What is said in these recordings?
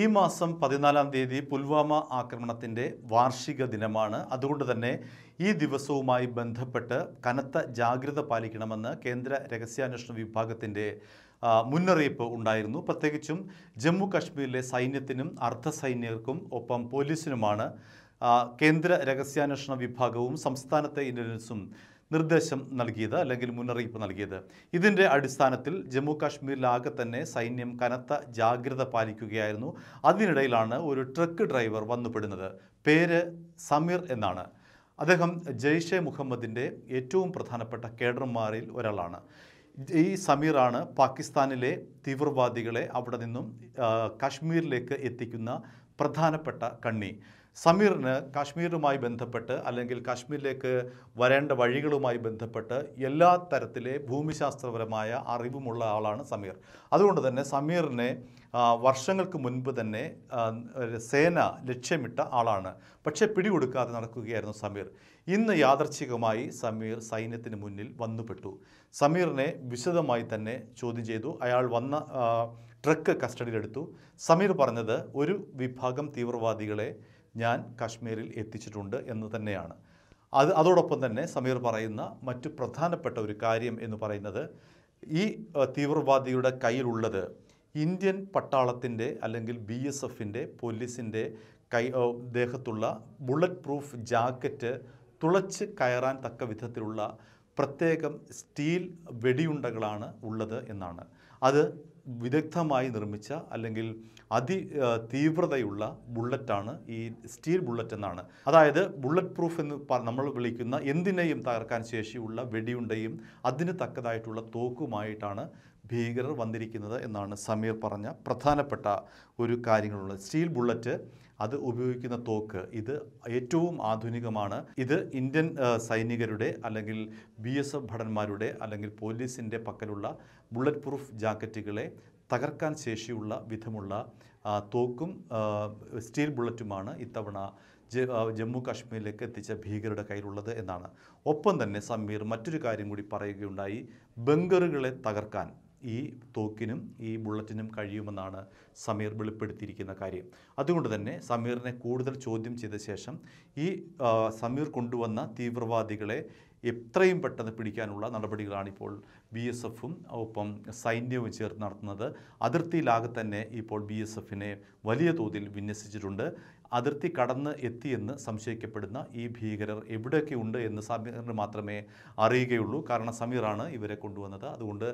ഈ മാസം പതിനാലാം തീയതി പുൽവാമ ആക്രമണത്തിൻ്റെ വാർഷിക ദിനമാണ് അതുകൊണ്ട് തന്നെ ഈ ദിവസവുമായി ബന്ധപ്പെട്ട് കനത്ത ജാഗ്രത പാലിക്കണമെന്ന് കേന്ദ്ര രഹസ്യാന്വേഷണ വിഭാഗത്തിൻ്റെ മുന്നറിയിപ്പ് ഉണ്ടായിരുന്നു പ്രത്യേകിച്ചും ജമ്മു കാശ്മീരിലെ സൈന്യത്തിനും അർദ്ധസൈനികർക്കും ഒപ്പം പോലീസിനുമാണ് കേന്ദ്ര രഹസ്യാന്വേഷണ വിഭാഗവും സംസ്ഥാനത്തെ ഇൻ്റലിജൻസും നിർദ്ദേശം നൽകിയത് അല്ലെങ്കിൽ മുന്നറിയിപ്പ് നൽകിയത് ഇതിൻ്റെ അടിസ്ഥാനത്തിൽ ജമ്മു കാശ്മീരിലാകെ തന്നെ സൈന്യം കനത്ത ജാഗ്രത പാലിക്കുകയായിരുന്നു അതിനിടയിലാണ് ഒരു ട്രക്ക് ഡ്രൈവർ വന്നുപെടുന്നത് പേര് സമീർ എന്നാണ് അദ്ദേഹം ജെയ്ഷെ മുഹമ്മദിൻ്റെ ഏറ്റവും പ്രധാനപ്പെട്ട കേഡർമാരിൽ ഒരാളാണ് ഈ സമീറാണ് പാകിസ്ഥാനിലെ തീവ്രവാദികളെ അവിടെ നിന്നും കാശ്മീരിലേക്ക് എത്തിക്കുന്ന പ്രധാനപ്പെട്ട കണ്ണി സമീറിന് കാശ്മീരുമായി ബന്ധപ്പെട്ട് അല്ലെങ്കിൽ കാശ്മീരിലേക്ക് വരേണ്ട വഴികളുമായി ബന്ധപ്പെട്ട് എല്ലാ തരത്തിലെ ഭൂമിശാസ്ത്രപരമായ അറിവുമുള്ള ആളാണ് സമീർ അതുകൊണ്ട് തന്നെ സമീറിനെ വർഷങ്ങൾക്ക് മുൻപ് തന്നെ സേന ലക്ഷ്യമിട്ട ആളാണ് പക്ഷേ പിടികൊടുക്കാതെ നടക്കുകയായിരുന്നു സമീർ ഇന്ന് യാദർച്ഛികമായി സമീർ സൈന്യത്തിന് മുന്നിൽ വന്നുപെട്ടു സമീറിനെ വിശദമായി തന്നെ ചോദ്യം ചെയ്തു അയാൾ വന്ന ട്രക്ക് കസ്റ്റഡിയിലെടുത്തു സമീർ പറഞ്ഞത് ഒരു വിഭാഗം തീവ്രവാദികളെ ഞാൻ കാശ്മീരിൽ എത്തിച്ചിട്ടുണ്ട് എന്ന് തന്നെയാണ് അത് അതോടൊപ്പം തന്നെ സമീർ പറയുന്ന മറ്റു പ്രധാനപ്പെട്ട ഒരു കാര്യം എന്ന് പറയുന്നത് ഈ തീവ്രവാദിയുടെ കയ്യിലുള്ളത് ഇന്ത്യൻ പട്ടാളത്തിൻ്റെ അല്ലെങ്കിൽ ബി എസ് എഫിൻ്റെ പോലീസിൻ്റെ കൈ ദേഹത്തുള്ള ബുള്ളറ്റ് പ്രൂഫ് ജാക്കറ്റ് തുളച്ച് കയറാൻ തക്ക വിധത്തിലുള്ള പ്രത്യേകം സ്റ്റീൽ വെടിയുണ്ടകളാണ് ഉള്ളത് എന്നാണ് അത് വിദഗ്ധമായി നിർമ്മിച്ച അല്ലെങ്കിൽ അതി തീവ്രതയുള്ള ബുള്ളറ്റാണ് ഈ സ്റ്റീൽ ബുള്ളറ്റ് എന്നാണ് അതായത് ബുള്ളറ്റ് പ്രൂഫ് എന്ന് നമ്മൾ വിളിക്കുന്ന എന്തിനേയും തകർക്കാൻ ശേഷിയുള്ള വെടിയുണ്ടയും അതിന് തക്കതായിട്ടുള്ള തോക്കുമായിട്ടാണ് ഭീകരർ വന്നിരിക്കുന്നത് എന്നാണ് സമീർ പറഞ്ഞ പ്രധാനപ്പെട്ട ഒരു കാര്യങ്ങളുള്ളത് സ്റ്റീൽ ബുള്ളറ്റ് അത് ഉപയോഗിക്കുന്ന തോക്ക് ഇത് ഏറ്റവും ആധുനികമാണ് ഇത് ഇന്ത്യൻ സൈനികരുടെ അല്ലെങ്കിൽ ബി എസ് എഫ് ഭടന്മാരുടെ അല്ലെങ്കിൽ പോലീസിൻ്റെ പക്കലുള്ള ബുള്ളറ്റ് പ്രൂഫ് ജാക്കറ്റുകളെ തകർക്കാൻ ശേഷിയുള്ള വിധമുള്ള തോക്കും സ്റ്റീൽ ബുള്ളറ്റുമാണ് ഇത്തവണ ജമ്മു കാശ്മീരിലേക്ക് എത്തിച്ച ഭീകരരുടെ കയ്യിലുള്ളത് എന്നാണ് ഒപ്പം തന്നെ സമീർ മറ്റൊരു കാര്യം കൂടി പറയുകയുണ്ടായി ബങ്കറുകളെ തകർക്കാൻ ഈ തോക്കിനും ഈ ബുള്ളറ്റിനും കഴിയുമെന്നാണ് സമീർ വെളിപ്പെടുത്തിയിരിക്കുന്ന കാര്യം അതുകൊണ്ട് തന്നെ സമീറിനെ കൂടുതൽ ചോദ്യം ചെയ്ത ശേഷം ഈ സമീർ കൊണ്ടുവന്ന തീവ്രവാദികളെ എത്രയും പെട്ടെന്ന് പിടിക്കാനുള്ള നടപടികളാണിപ്പോൾ ബി എസ് എഫും ഒപ്പം സൈന്യവും ചേർന്ന് നടത്തുന്നത് അതിർത്തിയിലാകെ തന്നെ ഇപ്പോൾ ബി എസ് എഫിനെ വലിയ തോതിൽ വിന്യസിച്ചിട്ടുണ്ട് അതിർത്തി കടന്ന് എത്തിയെന്ന് സംശയിക്കപ്പെടുന്ന ഈ ഭീകരർ എവിടെയൊക്കെ ഉണ്ട് എന്ന് സമീറിന് മാത്രമേ അറിയുകയുള്ളൂ കാരണം സമീറാണ് ഇവരെ കൊണ്ടുവന്നത് അതുകൊണ്ട്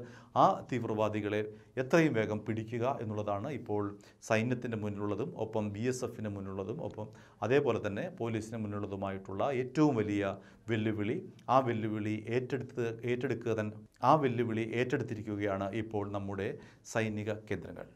ആ തീവ്രവാദികളെ എത്രയും വേഗം പിടിക്കുക എന്നുള്ളതാണ് ഇപ്പോൾ സൈന്യത്തിൻ്റെ മുന്നിലുള്ളതും ഒപ്പം ബി എസ് എഫിന് മുന്നിലുള്ളതും ഒപ്പം അതേപോലെ തന്നെ പോലീസിന് മുന്നിലുള്ളതുമായിട്ടുള്ള ഏറ്റവും വലിയ വെല്ലുവിളി ആ വെല്ലുവിളി ഏറ്റെടുത്ത് ഏറ്റെടുക്കുക തന്നെ ആ വെല്ലുവിളി ഏറ്റെടുത്തിരിക്കുകയാണ് ഇപ്പോൾ നമ്മുടെ സൈനിക കേന്ദ്രങ്ങൾ